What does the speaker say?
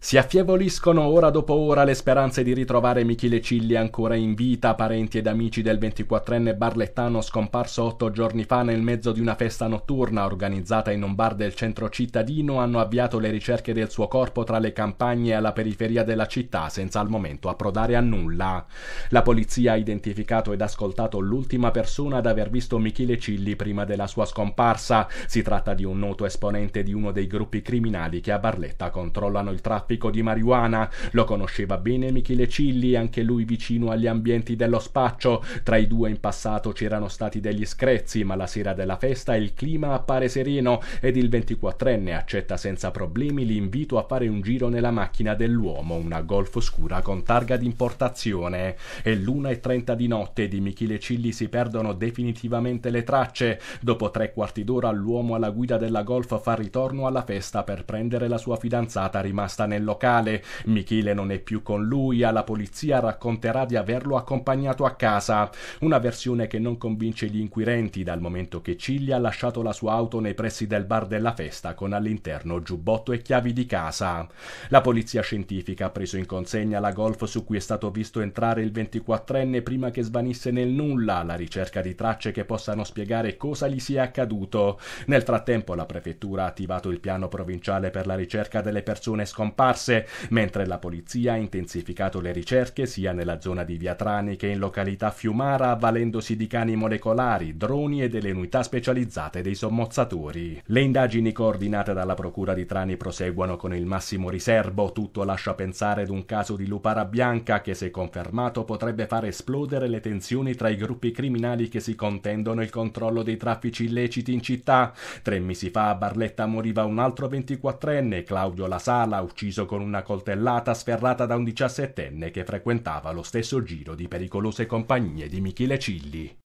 Si affievoliscono ora dopo ora le speranze di ritrovare Michele Cilli ancora in vita, parenti ed amici del 24enne barlettano scomparso otto giorni fa nel mezzo di una festa notturna organizzata in un bar del centro cittadino hanno avviato le ricerche del suo corpo tra le campagne alla periferia della città senza al momento approdare a nulla. La polizia ha identificato ed ascoltato l'ultima persona ad aver visto Michele Cilli prima della sua scomparsa. Si tratta di un noto esponente di uno dei gruppi criminali che a Barletta controllano il traffico traffico di marijuana. Lo conosceva bene Michele Cilli, anche lui vicino agli ambienti dello spaccio. Tra i due in passato c'erano stati degli screzzi, ma la sera della festa il clima appare sereno ed il 24enne accetta senza problemi l'invito a fare un giro nella macchina dell'uomo, una Golf scura con targa d'importazione. È l'1.30 di notte di Michele Cilli si perdono definitivamente le tracce. Dopo tre quarti d'ora l'uomo alla guida della Golf fa ritorno alla festa per prendere la sua fidanzata rimasta nel nel locale. Michele non è più con lui, alla polizia racconterà di averlo accompagnato a casa. Una versione che non convince gli inquirenti dal momento che Ciglia ha lasciato la sua auto nei pressi del bar della festa con all'interno giubbotto e chiavi di casa. La polizia scientifica ha preso in consegna la golf su cui è stato visto entrare il 24enne prima che svanisse nel nulla, alla ricerca di tracce che possano spiegare cosa gli sia accaduto. Nel frattempo la prefettura ha attivato il piano provinciale per la ricerca delle persone scomparse scomparse, mentre la polizia ha intensificato le ricerche sia nella zona di Via Trani che in località Fiumara, avvalendosi di cani molecolari, droni e delle unità specializzate dei sommozzatori. Le indagini coordinate dalla procura di Trani proseguono con il massimo riservo, tutto lascia pensare ad un caso di lupara bianca che se confermato potrebbe far esplodere le tensioni tra i gruppi criminali che si contendono il controllo dei traffici illeciti in città. Tre mesi fa a Barletta moriva un altro 24enne, Claudio La Sala, ucciso ucciso con una coltellata sferrata da un diciassettenne che frequentava lo stesso giro di pericolose compagnie di Michele Cilli.